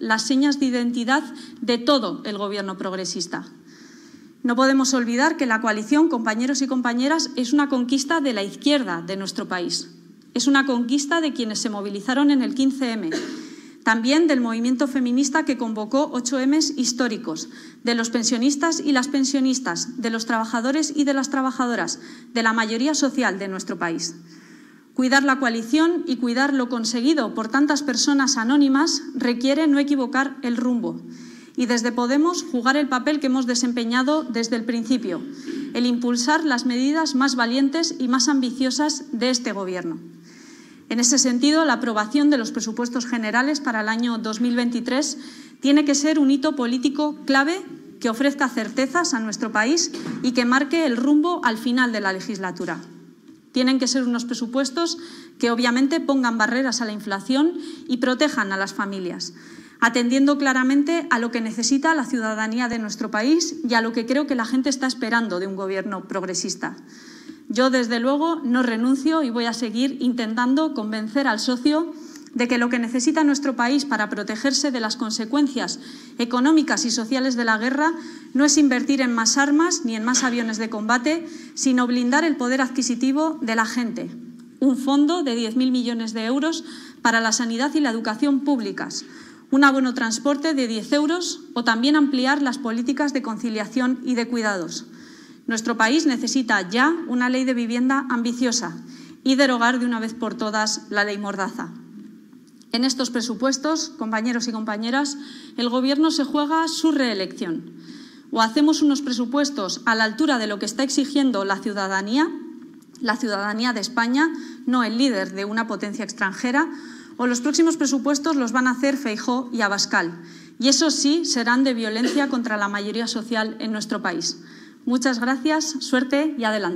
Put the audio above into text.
las señas de identidad de todo el gobierno progresista. No podemos olvidar que la coalición, compañeros y compañeras, es una conquista de la izquierda de nuestro país. Es una conquista de quienes se movilizaron en el 15M, también del movimiento feminista que convocó 8 m históricos, de los pensionistas y las pensionistas, de los trabajadores y de las trabajadoras, de la mayoría social de nuestro país. Cuidar la coalición y cuidar lo conseguido por tantas personas anónimas requiere no equivocar el rumbo y desde Podemos jugar el papel que hemos desempeñado desde el principio, el impulsar las medidas más valientes y más ambiciosas de este Gobierno. En ese sentido, la aprobación de los presupuestos generales para el año 2023 tiene que ser un hito político clave que ofrezca certezas a nuestro país y que marque el rumbo al final de la legislatura. Tienen que ser unos presupuestos que obviamente pongan barreras a la inflación y protejan a las familias, atendiendo claramente a lo que necesita la ciudadanía de nuestro país y a lo que creo que la gente está esperando de un gobierno progresista. Yo, desde luego, no renuncio y voy a seguir intentando convencer al socio de que lo que necesita nuestro país para protegerse de las consecuencias económicas y sociales de la guerra no es invertir en más armas ni en más aviones de combate, sino blindar el poder adquisitivo de la gente. Un fondo de 10.000 millones de euros para la sanidad y la educación públicas, un abono transporte de 10 euros o también ampliar las políticas de conciliación y de cuidados. Nuestro país necesita ya una ley de vivienda ambiciosa y derogar de una vez por todas la ley Mordaza. En estos presupuestos, compañeros y compañeras, el Gobierno se juega su reelección. O hacemos unos presupuestos a la altura de lo que está exigiendo la ciudadanía, la ciudadanía de España, no el líder de una potencia extranjera, o los próximos presupuestos los van a hacer Feijó y Abascal. Y eso sí serán de violencia contra la mayoría social en nuestro país. Muchas gracias, suerte y adelante.